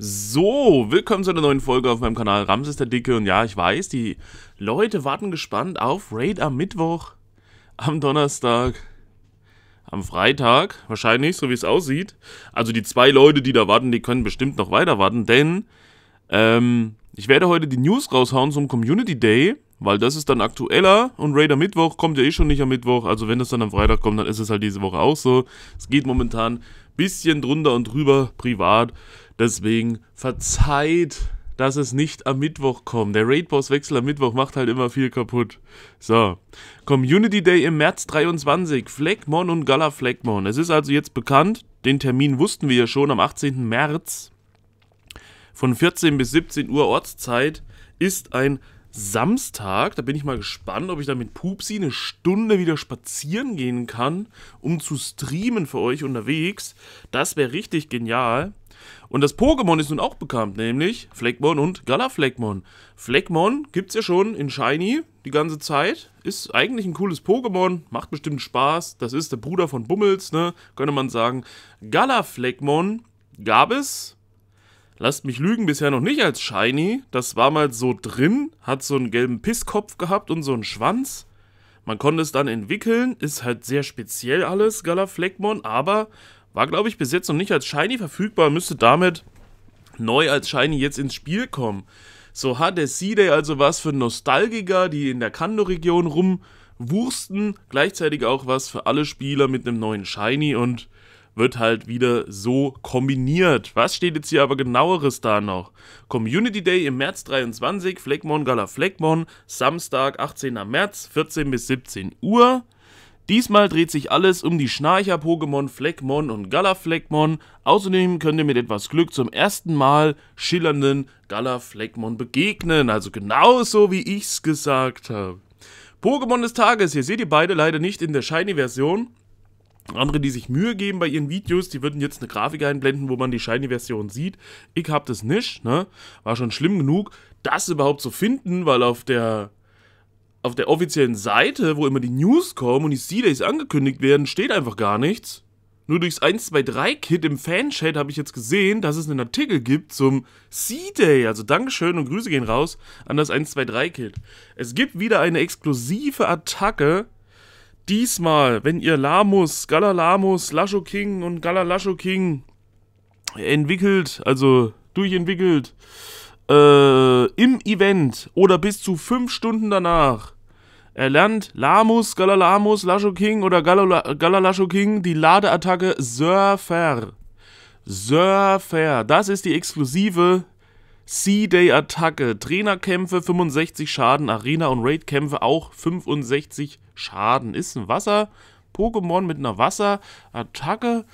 So, willkommen zu einer neuen Folge auf meinem Kanal Ramses der Dicke. Und ja, ich weiß, die Leute warten gespannt auf Raid am Mittwoch, am Donnerstag, am Freitag, wahrscheinlich, so wie es aussieht. Also die zwei Leute, die da warten, die können bestimmt noch weiter warten, denn ähm, ich werde heute die News raushauen zum Community Day weil das ist dann aktueller und Raider Mittwoch kommt ja eh schon nicht am Mittwoch. Also wenn das dann am Freitag kommt, dann ist es halt diese Woche auch so. Es geht momentan bisschen drunter und drüber privat. Deswegen verzeiht, dass es nicht am Mittwoch kommt. Der Raid-Boss-Wechsel am Mittwoch macht halt immer viel kaputt. So, Community Day im März 23, Fleckmon und Gala Fleckmon. Es ist also jetzt bekannt, den Termin wussten wir ja schon am 18. März. Von 14 bis 17 Uhr Ortszeit ist ein Samstag. Da bin ich mal gespannt, ob ich dann mit Pupsi eine Stunde wieder spazieren gehen kann, um zu streamen für euch unterwegs. Das wäre richtig genial. Und das Pokémon ist nun auch bekannt, nämlich Fleckmon und Galafleckmon. Fleckmon gibt es ja schon in Shiny die ganze Zeit. Ist eigentlich ein cooles Pokémon, macht bestimmt Spaß. Das ist der Bruder von Bummels, ne? Könnte man sagen. Galafleckmon gab es Lasst mich lügen, bisher noch nicht als Shiny. Das war mal so drin, hat so einen gelben Pisskopf gehabt und so einen Schwanz. Man konnte es dann entwickeln, ist halt sehr speziell alles, Galafleckmon, aber war, glaube ich, bis jetzt noch nicht als Shiny verfügbar, müsste damit neu als Shiny jetzt ins Spiel kommen. So hat der C-Day also was für Nostalgiker, die in der Kando-Region rumwursten, gleichzeitig auch was für alle Spieler mit einem neuen Shiny und wird halt wieder so kombiniert. Was steht jetzt hier aber genaueres da noch? Community Day im März 23, Fleckmon Gala Fleckmon, Samstag, 18. März, 14 bis 17 Uhr. Diesmal dreht sich alles um die Schnarcher-Pokémon Fleckmon und Gala-Fleckmon. Außerdem könnt ihr mit etwas Glück zum ersten Mal schillernden Gala-Fleckmon begegnen. Also genauso wie ich es gesagt habe. Pokémon des Tages, hier seht ihr beide leider nicht in der Shiny-Version. Andere, die sich Mühe geben bei ihren Videos, die würden jetzt eine Grafik einblenden, wo man die Shiny-Version sieht. Ich hab das nicht, ne? War schon schlimm genug, das überhaupt zu finden, weil auf der auf der offiziellen Seite, wo immer die News kommen und die C-Days angekündigt werden, steht einfach gar nichts. Nur durchs 123-Kit im Fanchat habe ich jetzt gesehen, dass es einen Artikel gibt zum C-Day. Also Dankeschön und Grüße gehen raus an das 123-Kit. Es gibt wieder eine exklusive Attacke diesmal, wenn ihr Lamus, Galalamus, Lasho King und Galalasho King entwickelt, also durchentwickelt, äh, im Event oder bis zu fünf Stunden danach erlernt Lamus, Galalamus, Lasho King oder Galalasho King die Ladeattacke Surfer. Surfer, das ist die exklusive C-Day-Attacke, Trainerkämpfe 65 Schaden, Arena- und Raid-Kämpfe auch 65 Schaden. Ist ein Wasser-Pokémon mit einer Wasser-Attacke.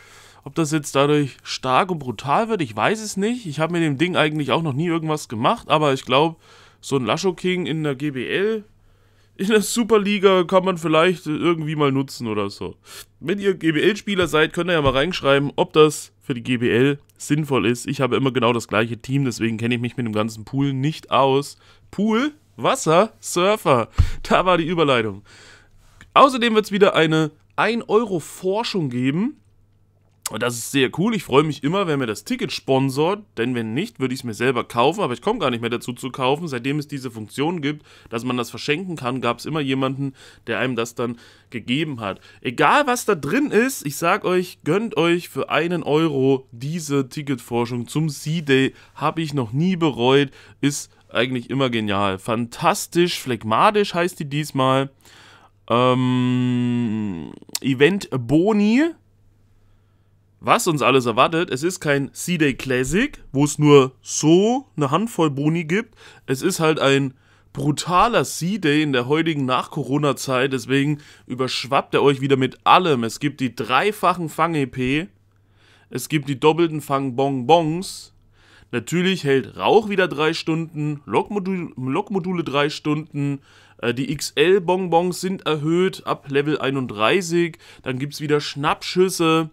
Ob das jetzt dadurch stark und brutal wird, ich weiß es nicht. Ich habe mit dem Ding eigentlich auch noch nie irgendwas gemacht, aber ich glaube, so ein Lasho-King in der GBL in der Superliga kann man vielleicht irgendwie mal nutzen oder so. Wenn ihr GBL-Spieler seid, könnt ihr ja mal reinschreiben, ob das für die GBL sinnvoll ist. Ich habe immer genau das gleiche Team, deswegen kenne ich mich mit dem ganzen Pool nicht aus. Pool, Wasser, Surfer. Da war die Überleitung. Außerdem wird es wieder eine 1-Euro-Forschung geben. Und das ist sehr cool. Ich freue mich immer, wenn mir das Ticket sponsort, denn wenn nicht, würde ich es mir selber kaufen, aber ich komme gar nicht mehr dazu zu kaufen. Seitdem es diese Funktion gibt, dass man das verschenken kann, gab es immer jemanden, der einem das dann gegeben hat. Egal was da drin ist, ich sage euch, gönnt euch für einen Euro diese Ticketforschung zum C-Day. Habe ich noch nie bereut. Ist eigentlich immer genial. Fantastisch, phlegmatisch heißt die diesmal. Ähm, Event Boni was uns alles erwartet. Es ist kein C-Day Classic, wo es nur so eine Handvoll Boni gibt. Es ist halt ein brutaler C-Day in der heutigen Nach-Corona-Zeit. Deswegen überschwappt er euch wieder mit allem. Es gibt die dreifachen Fang-EP. Es gibt die doppelten Fang-Bong-Bongs. Natürlich hält Rauch wieder drei Stunden, Lokmodul Lokmodule drei Stunden, äh, die XL-Bonbons sind erhöht ab Level 31, dann gibt es wieder Schnappschüsse,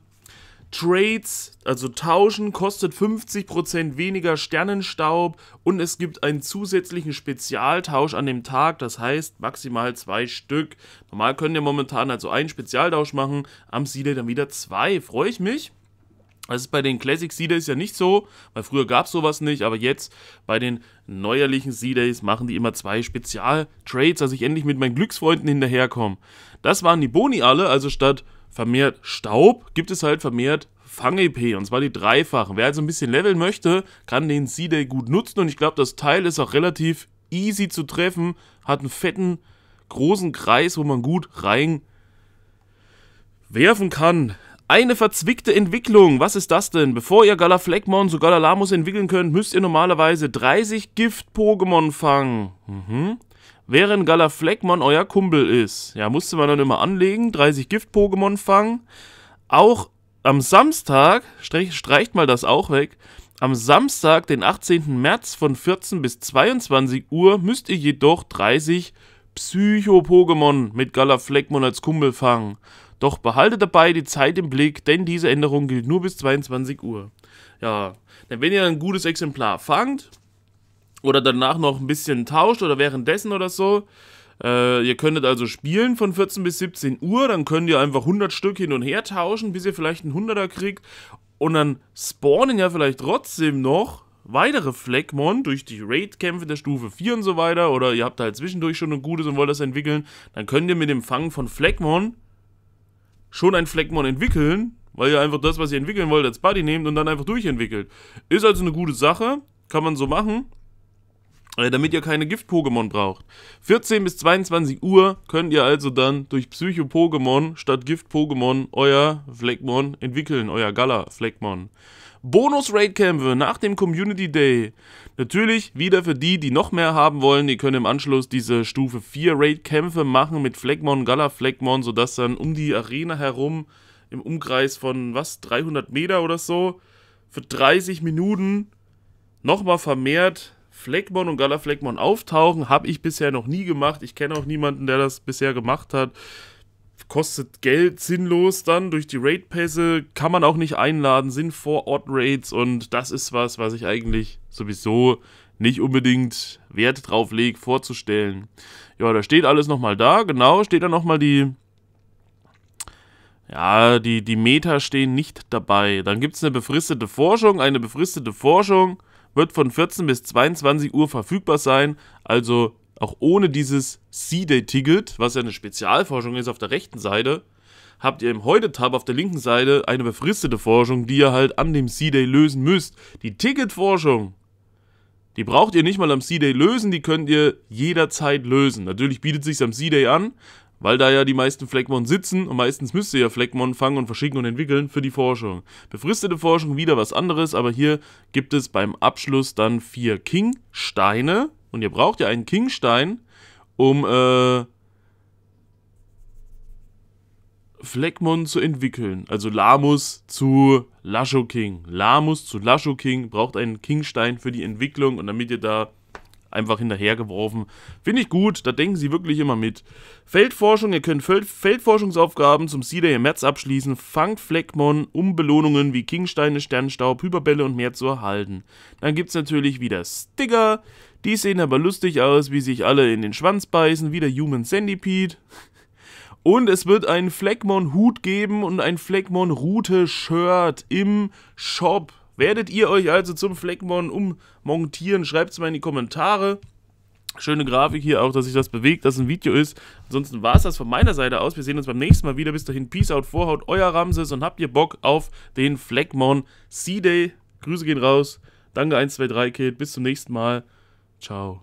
Trades, also tauschen, kostet 50% weniger Sternenstaub und es gibt einen zusätzlichen Spezialtausch an dem Tag, das heißt maximal zwei Stück. Normal können ihr momentan also einen Spezialtausch machen, am Siedel dann wieder zwei. Freue ich mich. Das ist bei den Classic C-Days ja nicht so, weil früher gab es sowas nicht, aber jetzt bei den neuerlichen C-Days machen die immer zwei Spezial-Trades, dass ich endlich mit meinen Glücksfreunden hinterherkomme. Das waren die Boni alle, also statt vermehrt Staub, gibt es halt vermehrt Fang-EP, und zwar die dreifachen. Wer also ein bisschen leveln möchte, kann den C-Day gut nutzen und ich glaube, das Teil ist auch relativ easy zu treffen, hat einen fetten, großen Kreis, wo man gut rein werfen kann. Eine verzwickte Entwicklung, was ist das denn? Bevor ihr Galafleckmon zu Galalamus entwickeln könnt, müsst ihr normalerweise 30 Gift-Pokémon fangen. Mhm. Während Galafleckmon euer Kumpel ist. Ja, musste man dann immer anlegen, 30 Gift-Pokémon fangen. Auch am Samstag, streicht mal das auch weg, am Samstag, den 18. März von 14 bis 22 Uhr müsst ihr jedoch 30 Psycho-Pokémon mit Galafleckmon als Kumpel fangen. Doch behalte dabei die Zeit im Blick, denn diese Änderung gilt nur bis 22 Uhr. Ja, denn wenn ihr ein gutes Exemplar fangt, oder danach noch ein bisschen tauscht oder währenddessen oder so. Äh, ihr könntet also spielen von 14 bis 17 Uhr, dann könnt ihr einfach 100 Stück hin und her tauschen, bis ihr vielleicht einen 100er kriegt. Und dann spawnen ja vielleicht trotzdem noch weitere Fleckmon durch die Raid-Kämpfe der Stufe 4 und so weiter. Oder ihr habt halt zwischendurch schon ein gutes und wollt das entwickeln. Dann könnt ihr mit dem Fangen von Fleckmon schon ein Fleckmon entwickeln, weil ihr einfach das, was ihr entwickeln wollt, als Buddy nehmt und dann einfach durchentwickelt. Ist also eine gute Sache, kann man so machen. Äh, damit ihr keine Gift-Pokémon braucht. 14 bis 22 Uhr könnt ihr also dann durch Psycho-Pokémon statt Gift-Pokémon euer Fleckmon entwickeln, euer Gala-Fleckmon. Bonus-Raid-Kämpfe nach dem Community Day. Natürlich wieder für die, die noch mehr haben wollen, die können im Anschluss diese Stufe 4 Raid-Kämpfe machen mit Fleckmon, Gala-Fleckmon, sodass dann um die Arena herum im Umkreis von, was, 300 Meter oder so, für 30 Minuten nochmal vermehrt Fleckmon und Galafleckmon auftauchen. Habe ich bisher noch nie gemacht. Ich kenne auch niemanden, der das bisher gemacht hat. Kostet Geld sinnlos dann durch die Raid-Pässe. Kann man auch nicht einladen. Sind vor Ort-Raids und das ist was, was ich eigentlich sowieso nicht unbedingt Wert drauf lege, vorzustellen. Ja, da steht alles nochmal da. Genau, steht da nochmal die ja, die, die Meta stehen nicht dabei. Dann gibt es eine befristete Forschung, eine befristete Forschung wird von 14 bis 22 Uhr verfügbar sein, also auch ohne dieses C-Day-Ticket, was ja eine Spezialforschung ist auf der rechten Seite, habt ihr im Heute-Tab auf der linken Seite eine befristete Forschung, die ihr halt an dem C-Day lösen müsst. Die Ticketforschung, die braucht ihr nicht mal am C-Day lösen, die könnt ihr jederzeit lösen. Natürlich bietet es sich am C-Day an, weil da ja die meisten Fleckmon sitzen und meistens müsst ihr ja Fleckmon fangen und verschicken und entwickeln für die Forschung. Befristete Forschung wieder was anderes, aber hier gibt es beim Abschluss dann vier King-Steine und ihr braucht ja einen King-Stein, um äh, Fleckmon zu entwickeln. Also Lamus zu Lasho King. Lamus zu Lasho King braucht einen Kingstein für die Entwicklung und damit ihr da einfach hinterhergeworfen. Finde ich gut, da denken sie wirklich immer mit. Feldforschung, ihr könnt Feld Feldforschungsaufgaben zum Seeder im März abschließen, fangt Fleckmon, um Belohnungen wie Kingsteine, Sternstaub, Hyperbälle und mehr zu erhalten. Dann gibt es natürlich wieder Sticker, die sehen aber lustig aus, wie sich alle in den Schwanz beißen, wieder Human Centipede. Und es wird einen Fleckmon-Hut geben und ein Fleckmon-Rute-Shirt im Shop. Werdet ihr euch also zum Fleckmon ummontieren? Schreibt es mal in die Kommentare. Schöne Grafik hier auch, dass sich das bewegt, dass ein Video ist. Ansonsten war es das von meiner Seite aus. Wir sehen uns beim nächsten Mal wieder. Bis dahin, Peace out, Vorhaut, euer Ramses und habt ihr Bock auf den Fleckmon Sea day Grüße gehen raus. Danke 123 Kid. Bis zum nächsten Mal. Ciao.